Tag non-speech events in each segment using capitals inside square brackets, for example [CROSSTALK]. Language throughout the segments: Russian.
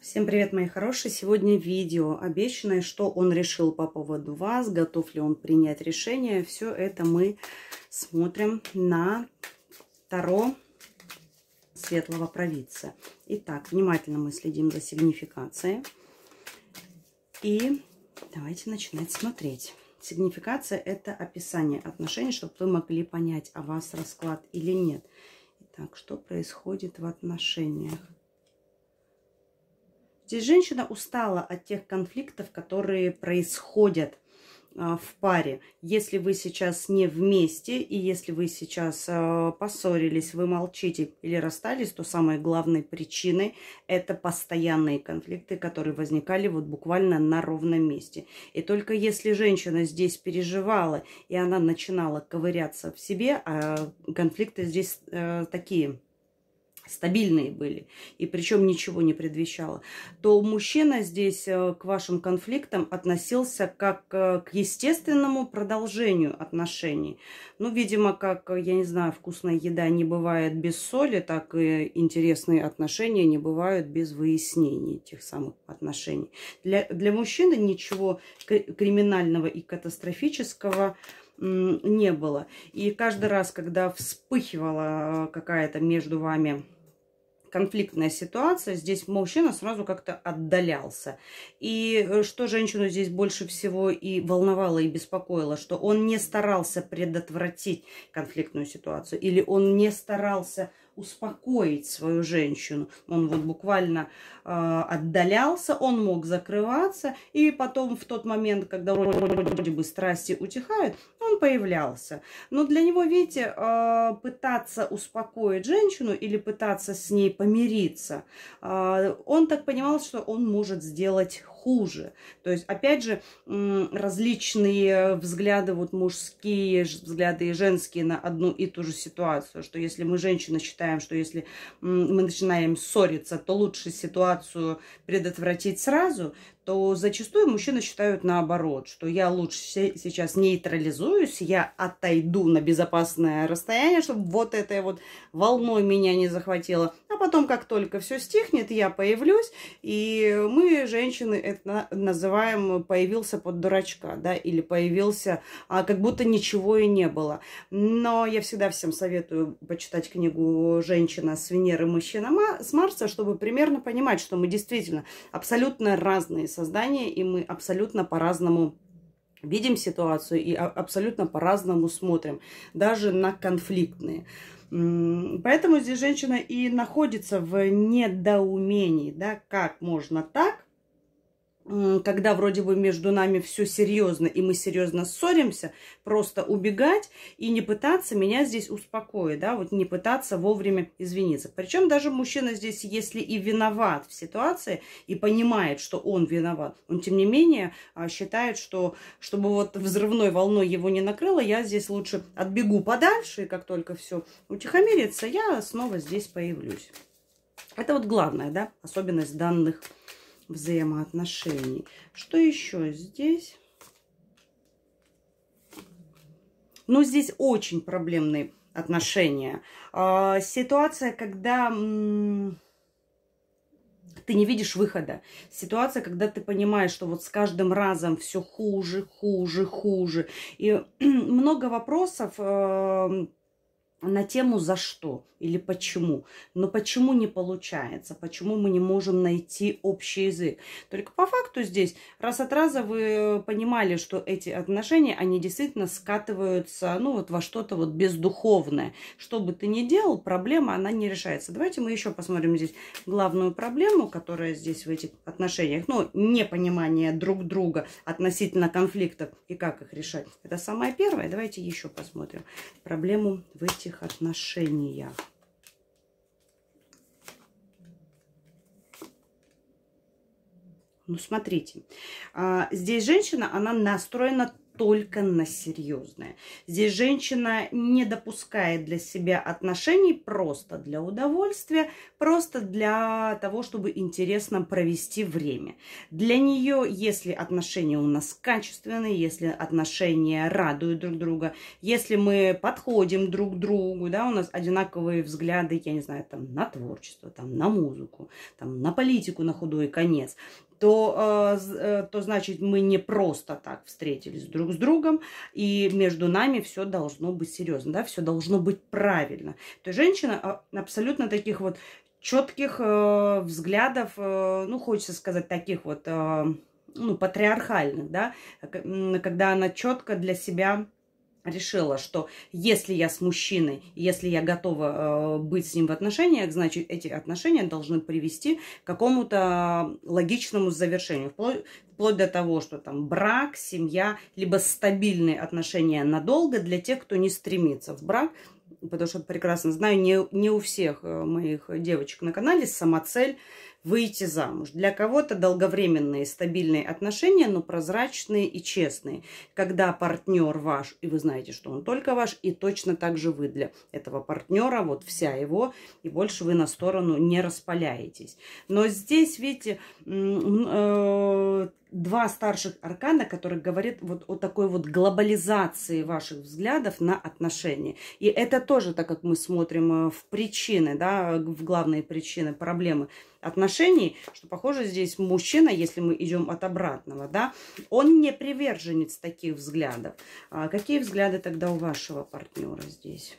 Всем привет, мои хорошие! Сегодня видео обещанное, что он решил по поводу вас, готов ли он принять решение. Все это мы смотрим на Таро Светлого Провидца. Итак, внимательно мы следим за сигнификацией. И давайте начинать смотреть. Сигнификация – это описание отношений, чтобы вы могли понять, а вас расклад или нет. Итак, что происходит в отношениях? Здесь женщина устала от тех конфликтов, которые происходят а, в паре. Если вы сейчас не вместе, и если вы сейчас а, поссорились, вы молчите или расстались, то самой главной причиной это постоянные конфликты, которые возникали вот буквально на ровном месте. И только если женщина здесь переживала, и она начинала ковыряться в себе, а конфликты здесь э, такие – стабильные были, и причем ничего не предвещало, то мужчина здесь э, к вашим конфликтам относился как э, к естественному продолжению отношений. Ну, видимо, как, э, я не знаю, вкусная еда не бывает без соли, так и интересные отношения не бывают без выяснений тех самых отношений. Для, для мужчины ничего криминального и катастрофического не было. И каждый раз, когда вспыхивала какая-то между вами конфликтная ситуация, здесь мужчина сразу как-то отдалялся. И э, что женщину здесь больше всего и волновало, и беспокоило, что он не старался предотвратить конфликтную ситуацию, или он не старался успокоить свою женщину. Он вот буквально э, отдалялся, он мог закрываться, и потом в тот момент, когда вроде бы страсти утихают, он появлялся. Но для него, видите, э, пытаться успокоить женщину или пытаться с ней помириться, э, он так понимал, что он может сделать хуже. То есть, опять же, различные взгляды, вот мужские взгляды и женские на одну и ту же ситуацию, что если мы, женщины, считаем, что если мы начинаем ссориться, то лучше ситуацию предотвратить сразу, то зачастую мужчины считают наоборот, что я лучше сейчас нейтрализуюсь, я отойду на безопасное расстояние, чтобы вот этой вот волной меня не захватило. А потом, как только все стихнет, я появлюсь, и мы, женщины, это называем «появился под дурачка», да, или «появился, а как будто ничего и не было». Но я всегда всем советую почитать книгу «Женщина с Венеры, мужчина с Марса», чтобы примерно понимать, что мы действительно абсолютно разные создания, и мы абсолютно по-разному видим ситуацию и абсолютно по-разному смотрим, даже на конфликтные. Поэтому здесь женщина и находится в недоумении, да, как можно так, когда вроде бы между нами все серьезно, и мы серьезно ссоримся, просто убегать и не пытаться меня здесь успокоить, да, вот не пытаться вовремя извиниться. Причем даже мужчина здесь, если и виноват в ситуации, и понимает, что он виноват, он тем не менее а, считает, что чтобы вот взрывной волной его не накрыло, я здесь лучше отбегу подальше, и как только все утихомирится, я снова здесь появлюсь. Это вот главная, да, особенность данных взаимоотношений. Что еще здесь? Но ну, здесь очень проблемные отношения. А, ситуация, когда ты не видишь выхода. Ситуация, когда ты понимаешь, что вот с каждым разом все хуже, хуже, хуже. И [CLEARS THROAT] много вопросов а, на тему «За что?» или «Почему?». Но почему не получается? Почему мы не можем найти общий язык? Только по факту здесь раз от раза вы понимали, что эти отношения, они действительно скатываются ну, вот во что-то вот бездуховное. Что бы ты ни делал, проблема, она не решается. Давайте мы еще посмотрим здесь главную проблему, которая здесь в этих отношениях. Ну, непонимание друг друга относительно конфликтов и как их решать. Это самое первое. Давайте еще посмотрим проблему в этих этих отношениях. Ну, смотрите, а, здесь женщина, она настроена только на серьезное. Здесь женщина не допускает для себя отношений просто для удовольствия, просто для того, чтобы интересно провести время. Для нее, если отношения у нас качественные, если отношения радуют друг друга, если мы подходим друг к другу, да, у нас одинаковые взгляды, я не знаю, там на творчество, там на музыку, там на политику на худой конец, то, э, э, то значит мы не просто так встретились друг с другом, и между нами все должно быть серьезно, да, все должно быть правильно. То есть женщина а, абсолютно таких вот четких э, взглядов, ну, хочется сказать, таких вот, ну, патриархальных, да, когда она четко для себя решила, что если я с мужчиной, если я готова э, быть с ним в отношениях, значит, эти отношения должны привести к какому-то логичному завершению, вплоть, вплоть до того, что там брак, семья, либо стабильные отношения надолго для тех, кто не стремится в брак, потому что прекрасно знаю, не, не у всех э, моих девочек на канале самоцель, выйти замуж. Для кого-то долговременные стабильные отношения, но прозрачные и честные. Когда партнер ваш, и вы знаете, что он только ваш, и точно так же вы для этого партнера, вот вся его, и больше вы на сторону не распаляетесь. Но здесь, видите, э, два старших аркана, которые говорят вот о такой вот глобализации ваших взглядов на отношения. И это тоже, так как мы смотрим э, в причины, да, в главные причины проблемы отношений, что, похоже, здесь мужчина, если мы идем от обратного, да, он не приверженец таких взглядов. А какие взгляды тогда у вашего партнера здесь?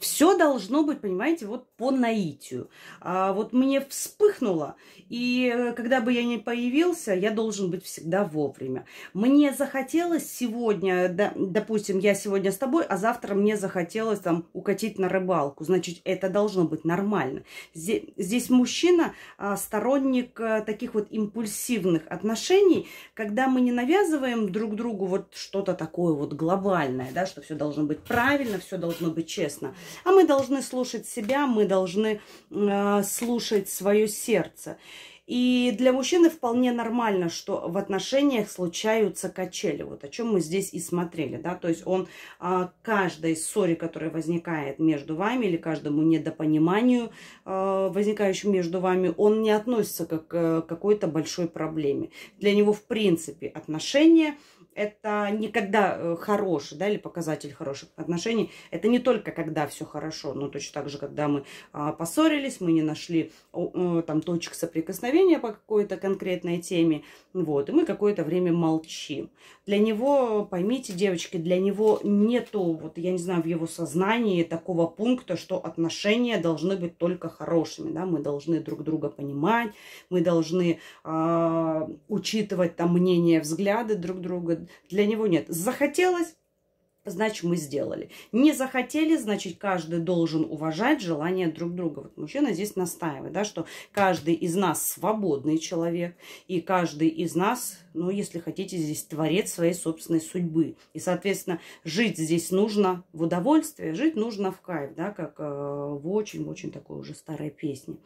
Все должно быть, понимаете, вот по наитию. А вот мне вспыхнуло, и э, когда бы я не появился, я должен быть всегда вовремя. Мне захотелось сегодня, да, допустим, я сегодня с тобой, а завтра мне захотелось там укатить на рыбалку. Значит, это должно быть нормально. Здесь, здесь мужчина а, сторонник а, таких вот импульсивных отношений, когда мы не навязываем друг другу вот что-то такое вот глобальное, да, что все должно быть правильно, все должно быть честно. А мы должны слушать себя, мы должны э, слушать свое сердце. И для мужчины вполне нормально, что в отношениях случаются качели, вот о чем мы здесь и смотрели, да, то есть он а, каждой ссоре, которая возникает между вами или каждому недопониманию, а, возникающему между вами, он не относится как э, к какой-то большой проблеме. Для него, в принципе, отношения – это не когда э, хороший, да, или показатель хороших отношений. Это не только когда все хорошо, но точно так же, когда мы а, поссорились, мы не нашли там точек соприкосновения по какой-то конкретной теме, вот, и мы какое-то время молчим. Для него, поймите, девочки, для него нету, вот, я не знаю, в его сознании такого пункта, что отношения должны быть только хорошими, да, мы должны друг друга понимать, мы должны э, учитывать там мнение, взгляды друг друга, для него нет. Захотелось, значит, мы сделали. Не захотели, значит, каждый должен уважать желания друг друга. Вот мужчина здесь настаивает, да, что каждый из нас свободный человек, и каждый из нас, ну, если хотите, здесь творец своей собственной судьбы. И, соответственно, жить здесь нужно в удовольствие, жить нужно в кайф, да, как э, в очень-очень такой уже старой песне.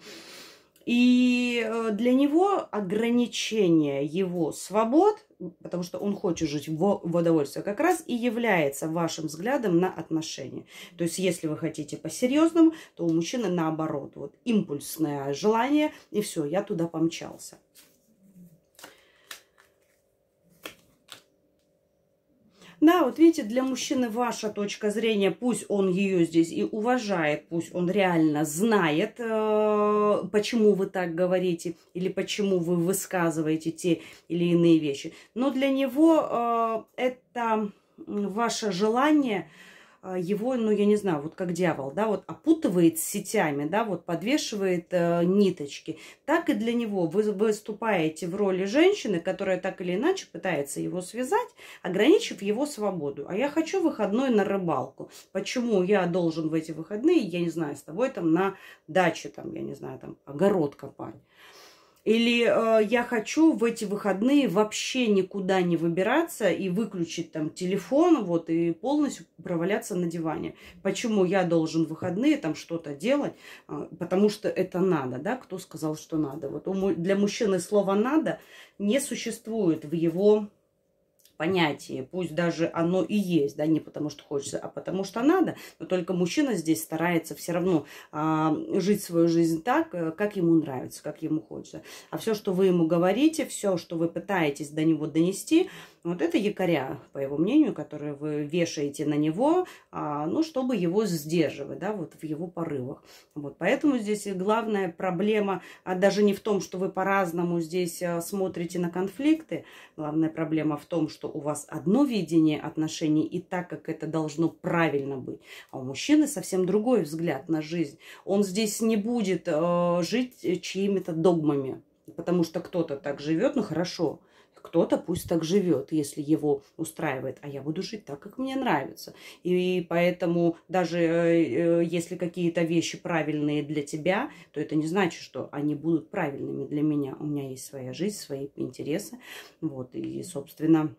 И э, для него ограничение его свобод, потому что он хочет жить в, в удовольствии, как раз и является вашим взглядом на отношения. То есть, если вы хотите по-серьезному, то у мужчины наоборот, вот импульсное желание, и все, я туда помчался. Да, вот видите, для мужчины ваша точка зрения, пусть он ее здесь и уважает, пусть он реально знает, э, почему вы так говорите или почему вы высказываете те или иные вещи. Но для него э, это ваше желание – а, его, ну, я не знаю, вот как дьявол, да, вот опутывает сетями, да, вот подвешивает э, ниточки. Так и для него вы выступаете в роли женщины, которая так или иначе пытается его связать, ограничив его свободу. А я хочу выходной на рыбалку. Почему я должен в эти выходные, я не знаю, с тобой там на даче, там, я не знаю, там, огород копать? Или э, я хочу в эти выходные вообще никуда не выбираться и выключить там телефон, вот, и полностью проваляться на диване. Почему я должен в выходные там что-то делать? Э, потому что это надо, да? Кто сказал, что надо? Вот у, для мужчины слово «надо» не существует в его понятие, пусть даже оно и есть, да, не потому что хочется, а потому что надо, но только мужчина здесь старается все равно а, жить свою жизнь так, э, как ему нравится, как ему хочется. А все, что вы ему говорите, все, что вы пытаетесь до него донести, вот это якоря, по его мнению, которые вы вешаете на него, а, ну, чтобы его сдерживать, да, вот в его порывах. Вот, поэтому здесь главная проблема а даже не в том, что вы по-разному здесь э, смотрите на конфликты, главная проблема в том, что у вас одно видение отношений и так, как это должно правильно быть. А у мужчины совсем другой взгляд на жизнь. Он здесь не будет э, жить э, чьими-то догмами, потому что кто-то так живет, ну хорошо, кто-то пусть так живет, если его устраивает, а я буду жить так, как мне нравится. И поэтому даже э, э, если какие-то вещи правильные для тебя, то это не значит, что они будут правильными для меня. У меня есть своя жизнь, свои интересы. Вот, и, собственно,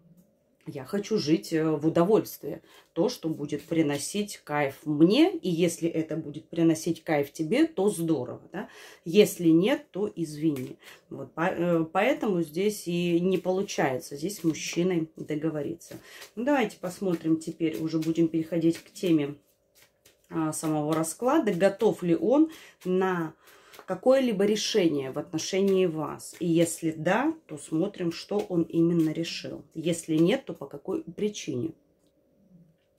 я хочу жить э, в удовольствии. То, что будет приносить кайф мне, и если это будет приносить кайф тебе, то здорово. Да? Если нет, то извини. Вот, э, поэтому здесь и не получается здесь с мужчиной договориться. Ну, давайте посмотрим теперь, уже будем переходить к теме а, самого расклада. Готов ли он на какое-либо решение в отношении вас? И если да, то смотрим, что он именно решил. Если нет, то по какой причине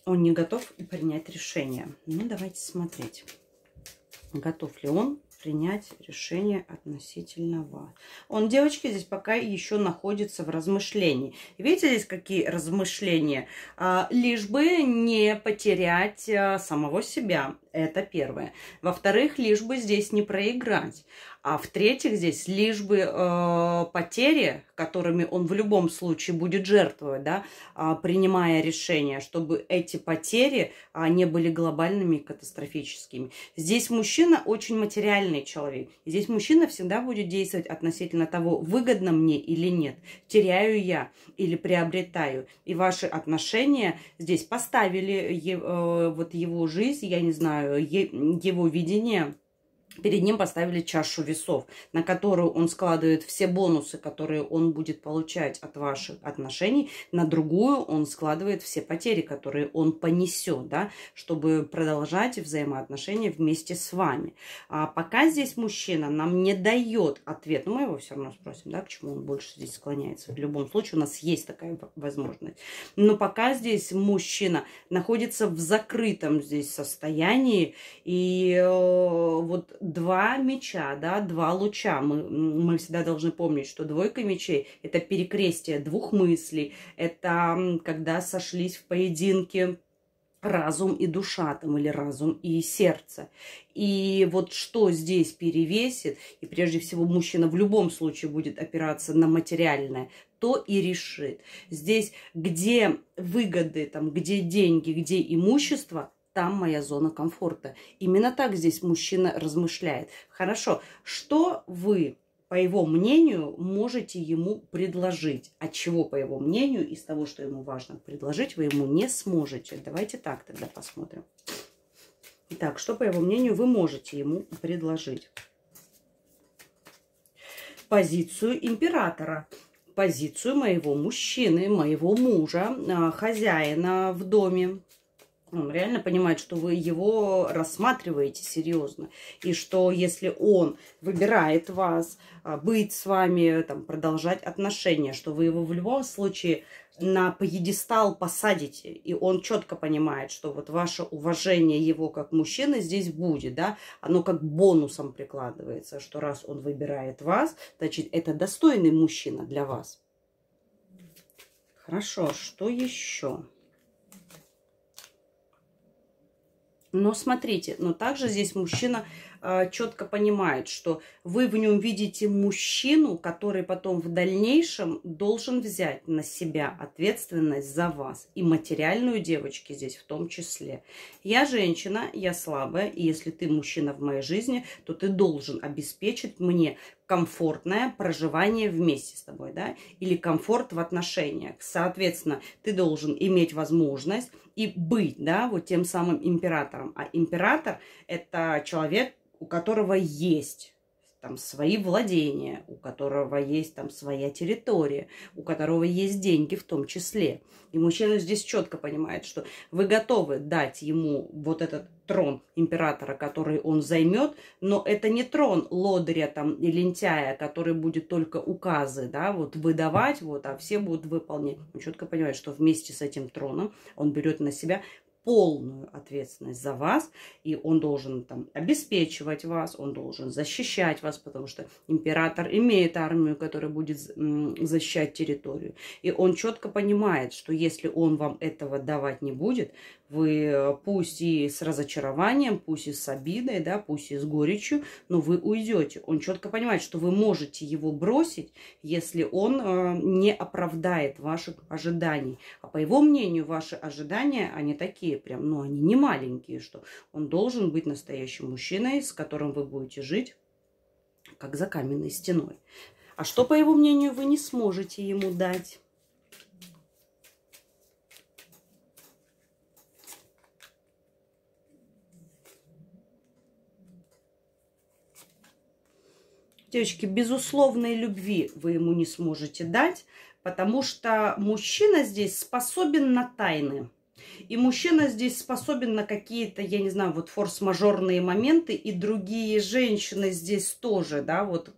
он не готов принять решение. Ну, давайте смотреть, готов ли он принять решение относительно вас. Он, девочки, здесь пока еще находится в размышлении. Видите здесь какие размышления? А, лишь бы не потерять а, самого себя. Это первое. Во-вторых, лишь бы здесь не проиграть. А в-третьих, здесь лишь бы э, потери, которыми он в любом случае будет жертвовать, да, э, принимая решение, чтобы эти потери э, не были глобальными и катастрофическими. Здесь мужчина очень материальный человек. здесь мужчина всегда будет действовать относительно того, выгодно мне или нет, теряю я или приобретаю. И ваши отношения здесь поставили э, вот его жизнь, я не знаю, знаю, его видение перед ним поставили чашу весов, на которую он складывает все бонусы, которые он будет получать от ваших отношений, на другую он складывает все потери, которые он понесет, да, чтобы продолжать взаимоотношения вместе с вами. А пока здесь мужчина нам не дает ответ, но мы его все равно спросим, да, к чему он больше здесь склоняется. В любом случае у нас есть такая возможность. Но пока здесь мужчина находится в закрытом здесь состоянии, и э, вот два меча, да, два луча. Мы, мы всегда должны помнить, что двойка мечей – это перекрестие двух мыслей, это когда сошлись в поединке разум и душа там или разум и сердце. И вот что здесь перевесит, и прежде всего мужчина в любом случае будет опираться на материальное, то и решит. Здесь где выгоды, там, где деньги, где имущество, там моя зона комфорта. Именно так здесь мужчина размышляет. Хорошо, что вы, по его мнению, можете ему предложить? От а чего, по его мнению, из того, что ему важно предложить, вы ему не сможете? Давайте так тогда посмотрим. Итак, что, по его мнению, вы можете ему предложить? Позицию императора позицию моего мужчины, моего мужа, а, хозяина в доме. Ну, он реально понимает, что вы его рассматриваете серьезно. И что если он выбирает вас, а, быть с вами, там, продолжать отношения, что вы его в любом случае на пьедестал посадите, и он четко понимает, что вот ваше уважение его как мужчины здесь будет, да, оно как бонусом прикладывается, что раз он выбирает вас, значит, это достойный мужчина для вас. Хорошо, что еще? Но смотрите, но также здесь мужчина а, четко понимает, что вы в нем видите мужчину, который потом в дальнейшем должен взять на себя ответственность за вас. И материальную девочки здесь в том числе. Я женщина, я слабая, и если ты мужчина в моей жизни, то ты должен обеспечить мне комфортное проживание вместе с тобой, да, или комфорт в отношениях. Соответственно, ты должен иметь возможность и быть, да, вот тем самым императором. А император – это человек, у которого есть там свои владения, у которого есть там своя территория, у которого есть деньги в том числе. И мужчина здесь четко понимает, что вы готовы дать ему вот этот трон императора, который он займет, но это не трон лодыря там и лентяя, который будет только указы, да, вот выдавать, вот, а все будут выполнять. Он четко понимает, что вместе с этим троном он берет на себя полную ответственность за вас, и он должен там обеспечивать вас, он должен защищать вас, потому что император имеет армию, которая будет защищать территорию. И он четко понимает, что если он вам этого давать не будет, вы э, пусть и с разочарованием, пусть и с обидой, да, пусть и с горечью, но вы уйдете. Он четко понимает, что вы можете его бросить, если он э, не оправдает ваших ожиданий. А по его мнению, ваши ожидания, они такие, такие прям, но ну, они не маленькие, что он должен быть настоящим мужчиной, с которым вы будете жить, как за каменной стеной. А что, по его мнению, вы не сможете ему дать? Девочки, безусловной любви вы ему не сможете дать, потому что мужчина здесь способен на тайны. И мужчина здесь способен на какие-то, я не знаю, вот форс-мажорные моменты, и другие женщины здесь тоже, да, вот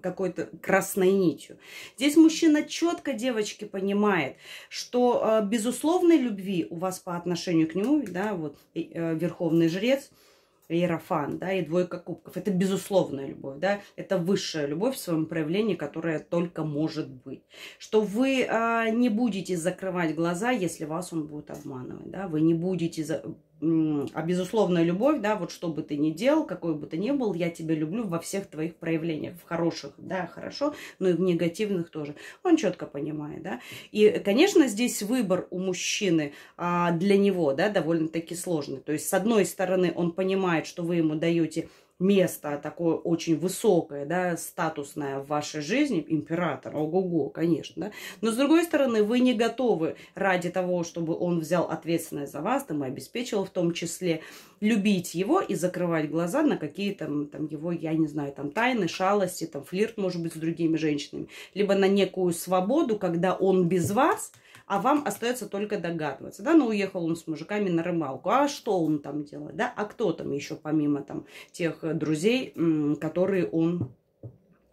какой-то красной нитью. Здесь мужчина четко, девочки, понимает, что э, безусловной любви у вас по отношению к нему, да, вот э, верховный жрец – Иерофан, да, и двойка кубков. Это безусловная любовь, да, это высшая любовь в своем проявлении, которая только может быть. Что вы а, не будете закрывать глаза, если вас он будет обманывать, да, вы не будете за а безусловная любовь, да, вот что бы ты ни делал, какой бы ты ни был, я тебя люблю во всех твоих проявлениях, в хороших, да, хорошо, но и в негативных тоже. Он четко понимает, да. И, конечно, здесь выбор у мужчины а, для него, да, довольно-таки сложный. То есть, с одной стороны, он понимает, что вы ему даете место такое очень высокое, да, статусное в вашей жизни, император, ого-го, конечно, да. Но с другой стороны, вы не готовы ради того, чтобы он взял ответственность за вас, там, и обеспечил в том числе, любить его и закрывать глаза на какие-то там его, я не знаю, там тайны, шалости, там флирт, может быть, с другими женщинами. Либо на некую свободу, когда он без вас – а вам остается только догадываться, да, ну, уехал он с мужиками на рыбалку, а что он там делает, да, а кто там еще помимо там тех друзей, которые он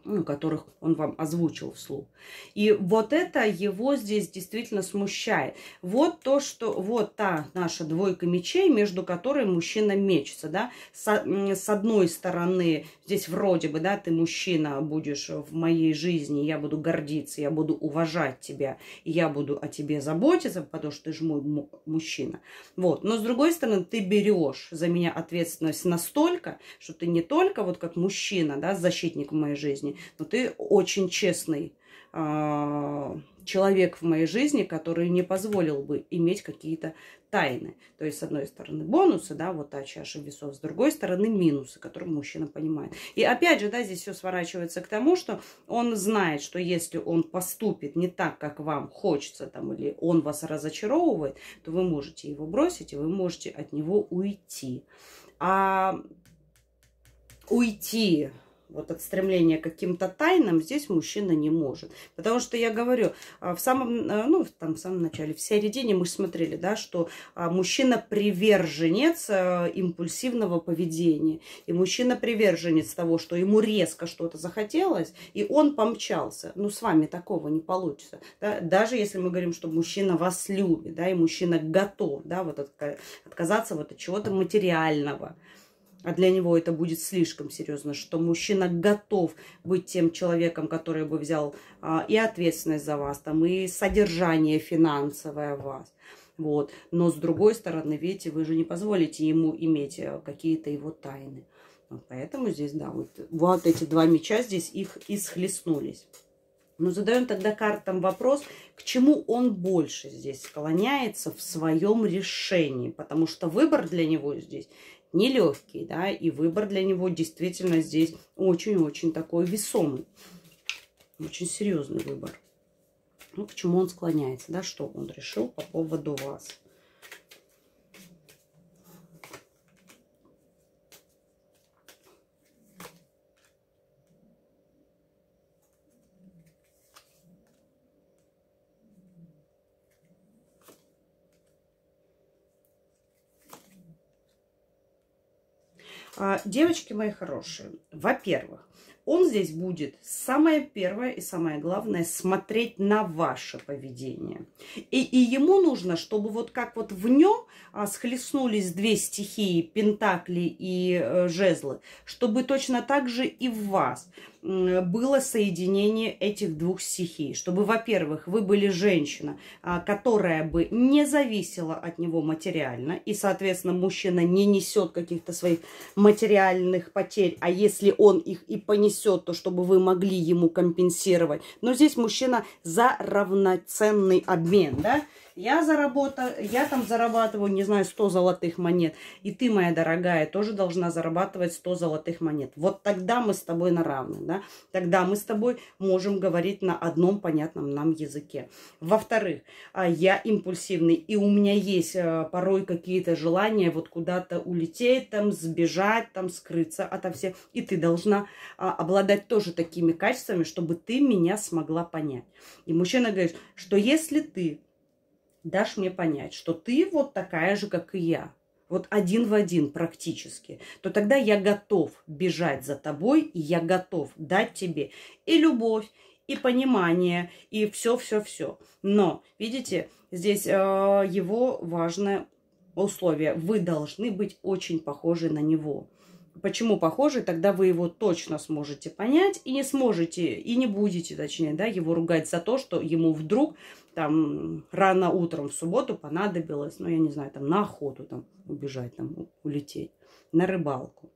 ну, которых он вам озвучил вслух. И вот это его здесь действительно смущает. Вот то, что вот та наша двойка мечей, между которой мужчина мечется, да, с, с одной стороны, здесь вроде бы, да, ты мужчина будешь в моей жизни, я буду гордиться, я буду уважать тебя, я буду о тебе заботиться, потому что ты же мой мужчина. Вот, но с другой стороны, ты берешь за меня ответственность настолько, что ты не только вот как мужчина, да, защитник моей жизни, но ты очень честный а, человек в моей жизни, который не позволил бы иметь какие-то тайны. То есть, с одной стороны, бонусы, да, вот та чаша весов, с другой стороны, минусы, которые мужчина понимает. И опять же, да, здесь все сворачивается к тому, что он знает, что если он поступит не так, как вам хочется, там, или он вас разочаровывает, то вы можете его бросить, и вы можете от него уйти. А уйти вот от стремления к каким-то тайнам здесь мужчина не может. Потому что я говорю, а, в самом, э, ну, там, в самом начале, в середине мы смотрели, да, что а, мужчина приверженец э, импульсивного поведения. И мужчина приверженец того, что ему резко что-то захотелось, и он помчался. Ну, с вами такого не получится. Да? Даже если мы говорим, что мужчина вас любит, да, и мужчина готов, да, вот отказаться вот от чего-то материального а для него это будет слишком серьезно, что мужчина готов быть тем человеком, который бы взял а, и ответственность за вас, там, и содержание финансовое вас. Вот. Но с другой стороны, видите, вы же не позволите ему иметь э, какие-то его тайны. Вот поэтому здесь, да, вот, вот эти два меча здесь их и схлестнулись. Но ну, задаем тогда картам вопрос, к чему он больше здесь склоняется в своем решении. Потому что выбор для него здесь нелегкий, да, и выбор для него действительно здесь очень-очень такой весомый, очень серьезный выбор. Ну, к чему он склоняется, да, что он решил по поводу вас. А, девочки мои хорошие, во-первых, он здесь будет самое первое и самое главное смотреть на ваше поведение. И, и ему нужно, чтобы вот как вот в нем а, схлестнулись две стихии, Пентакли и э, Жезлы, чтобы точно так же и в вас было соединение этих двух стихий. Чтобы, во-первых, вы были женщина, а, которая бы не зависела от него материально, и, соответственно, мужчина не несет каких-то своих материальных потерь, а если он их и понесет, несет, то чтобы вы могли ему компенсировать. Но здесь мужчина за равноценный обмен, да? Я, заработаю, я там зарабатываю, не знаю, 100 золотых монет. И ты, моя дорогая, тоже должна зарабатывать 100 золотых монет. Вот тогда мы с тобой на равных, да? Тогда мы с тобой можем говорить на одном понятном нам языке. Во-вторых, а, я импульсивный, и у меня есть э, порой какие-то желания вот куда-то улететь, там, сбежать, там, скрыться ото всех. И ты должна а, обладать тоже такими качествами, чтобы ты меня смогла понять. И мужчина говорит, что если ты дашь мне понять, что ты вот такая же, как и я, вот один в один практически, то тогда я готов бежать за тобой, и я готов дать тебе и любовь, и понимание, и все-все-все. Но, видите, здесь э, его важное условие. Вы должны быть очень похожи на него почему похожий, тогда вы его точно сможете понять и не сможете, и не будете, точнее, да, его ругать за то, что ему вдруг там рано утром в субботу понадобилось, ну, я не знаю, там на охоту там убежать, там улететь, на рыбалку.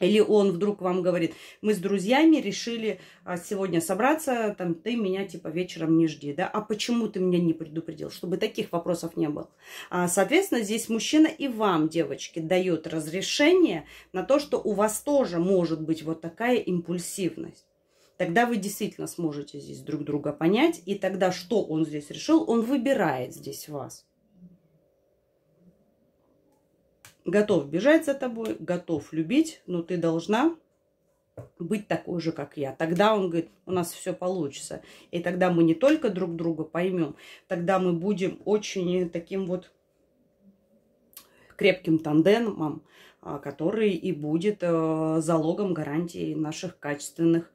Или он вдруг вам говорит, мы с друзьями решили а, сегодня собраться, там, ты меня типа вечером не жди, да, а почему ты меня не предупредил, чтобы таких вопросов не было. А, соответственно, здесь мужчина и вам, девочки, дает разрешение на то, что у вас тоже может быть вот такая импульсивность. Тогда вы действительно сможете здесь друг друга понять, и тогда что он здесь решил, он выбирает здесь вас. готов бежать за тобой, готов любить, но ты должна быть такой же, как я. Тогда он говорит, у нас все получится. И тогда мы не только друг друга поймем, тогда мы будем очень э, таким вот крепким тандемом, а, который и будет э, залогом гарантии наших качественных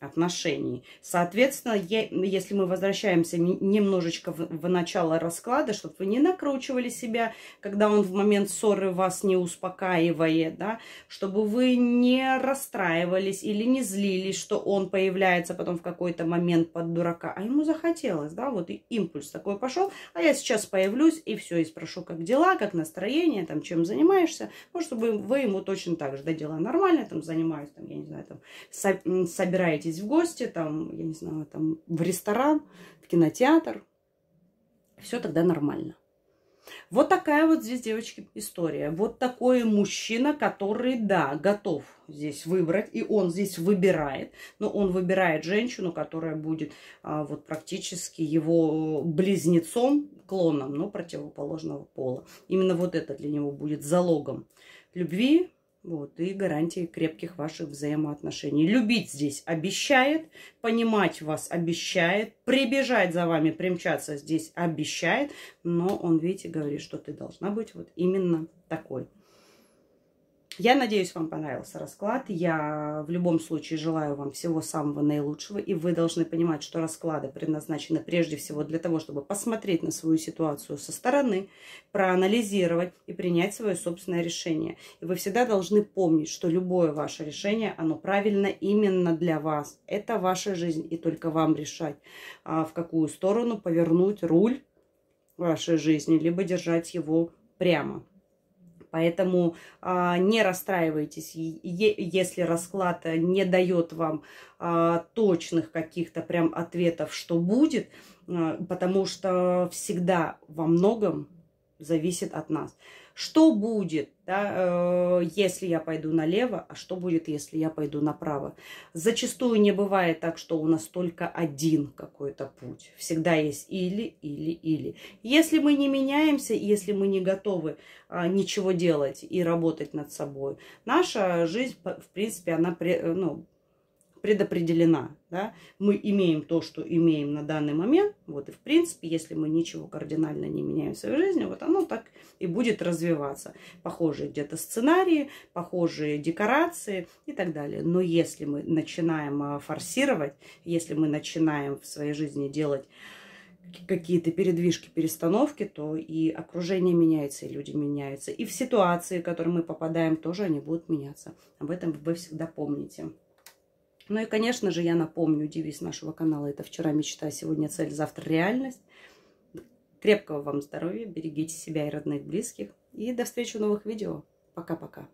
отношений. Соответственно, если мы возвращаемся немножечко в, в начало расклада, чтобы вы не накручивали себя, когда он в момент ссоры вас не успокаивает, да, чтобы вы не расстраивались или не злились, что он появляется потом в какой-то момент под дурака, а ему захотелось, да, вот и импульс такой пошел, а я сейчас появлюсь и все, и спрошу, как дела, как настроение, там, чем занимаешься, ну, чтобы вы ему точно так же, да, дела нормально, там, занимаюсь, там, я не знаю, там, со собираете сойтись в гости, там, я не знаю, там, в ресторан, в кинотеатр. Все тогда нормально. Вот такая вот здесь, девочки, история. Вот такой мужчина, который, да, готов здесь выбрать, и он здесь выбирает, но он выбирает женщину, которая будет а, вот практически его близнецом, клоном, но противоположного пола. Именно вот это для него будет залогом любви, вот, и гарантии крепких ваших взаимоотношений. Любить здесь обещает, понимать вас обещает, прибежать за вами, примчаться здесь обещает, но он, видите, говорит, что ты должна быть вот именно такой. Я надеюсь, вам понравился расклад. Я в любом случае желаю вам всего самого наилучшего. И вы должны понимать, что расклады предназначены прежде всего для того, чтобы посмотреть на свою ситуацию со стороны, проанализировать и принять свое собственное решение. И вы всегда должны помнить, что любое ваше решение, оно правильно именно для вас. Это ваша жизнь, и только вам решать, а, в какую сторону повернуть руль вашей жизни, либо держать его прямо. Поэтому а, не расстраивайтесь, если расклад э, не дает вам а, точных каких-то прям ответов, что будет, а, потому что всегда во многом зависит от нас. Что будет? да, э, если я пойду налево, а что будет, если я пойду направо. Зачастую не бывает так, что у нас только один какой-то путь. Всегда есть или, или, или. Если мы не меняемся, если мы не готовы э, ничего делать и работать над собой, наша жизнь, в принципе, она э, ну, предопределена. Да? Мы имеем то, что имеем на данный момент. Вот и в принципе, если мы ничего кардинально не меняем в своей жизни, вот оно так и будет развиваться. Похожие где-то сценарии, похожие декорации и так далее. Но если мы начинаем а, форсировать, если мы начинаем в своей жизни делать какие-то передвижки, перестановки, то и окружение меняется, и люди меняются. И в ситуации, в которые мы попадаем, тоже они будут меняться. Об этом вы всегда помните. Ну и, конечно же, я напомню, девиз нашего канала – это «Вчера мечта, сегодня цель, завтра реальность». Крепкого вам здоровья, берегите себя и родных, близких. И до встречи в новых видео. Пока-пока.